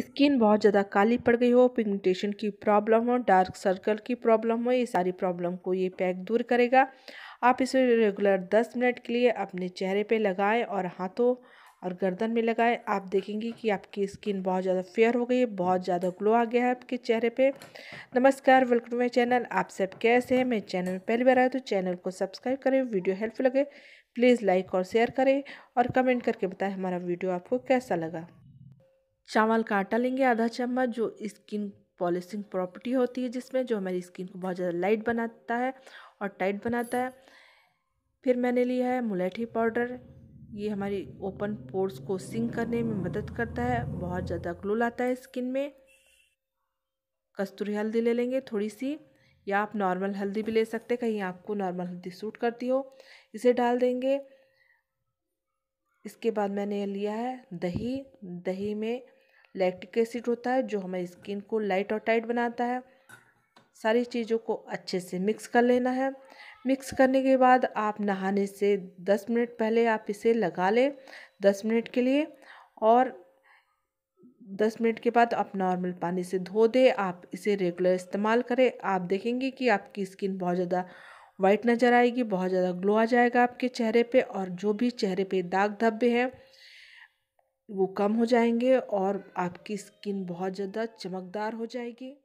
skin बहुत ज़्यादा काली पड़ गई हो पिगमेंटेशन की प्रॉब्लम हो डार्क सर्कल की प्रॉब्लम हो ये सारी प्रॉब्लम को ये पैक दूर करेगा आप इसे रेगुलर 10 मिनट के लिए अपने चेहरे पे लगाएं और हाथों और गर्दन में लगाएं आप देखेंगे कि आपकी स्किन बहुत ज़्यादा फेयर हो गई है बहुत ज़्यादा ग्लो आ गया है आपके चेहरे पे नमस्कार वेलकम टू माई चैनल आप सब कैसे हैं मैं चैनल में पहली बार आए तो चैनल को सब्सक्राइब करें वीडियो हेल्पफुल लगे प्लीज़ लाइक और शेयर करें और कमेंट करके बताएं हमारा वीडियो आपको कैसा लगा चावल का आटा लेंगे आधा चम्मच जो स्किन पॉलिशिंग प्रॉपर्टी होती है जिसमें जो हमारी स्किन को बहुत ज़्यादा लाइट बनाता है और टाइट बनाता है फिर मैंने लिया है मुलेठी पाउडर ये हमारी ओपन पोर्स को सिंक करने में मदद करता है बहुत ज़्यादा ग्लो लाता है स्किन में कस्तूरी हल्दी ले लेंगे थोड़ी सी या आप नॉर्मल हल्दी भी ले सकते कहीं आपको नॉर्मल हल्दी सूट करती हो इसे डाल देंगे इसके बाद मैंने लिया है दही दही में लैक्टिक एसिड होता है जो हमारी स्किन को लाइट और टाइट बनाता है सारी चीज़ों को अच्छे से मिक्स कर लेना है मिक्स करने के बाद आप नहाने से दस मिनट पहले आप इसे लगा लें दस मिनट के लिए और दस मिनट के बाद आप नॉर्मल पानी से धो दें आप इसे रेगुलर इस्तेमाल करें आप देखेंगे कि आपकी स्किन बहुत ज़्यादा वाइट नज़र आएगी बहुत ज़्यादा ग्लो आ जाएगा आपके चेहरे पे और जो भी चेहरे पे दाग धब्बे हैं वो कम हो जाएंगे और आपकी स्किन बहुत ज़्यादा चमकदार हो जाएगी